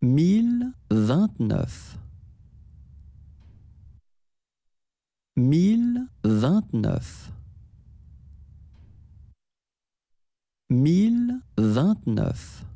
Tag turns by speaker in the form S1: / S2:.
S1: mille vingt-neuf mille vingt-neuf mille vingt-neuf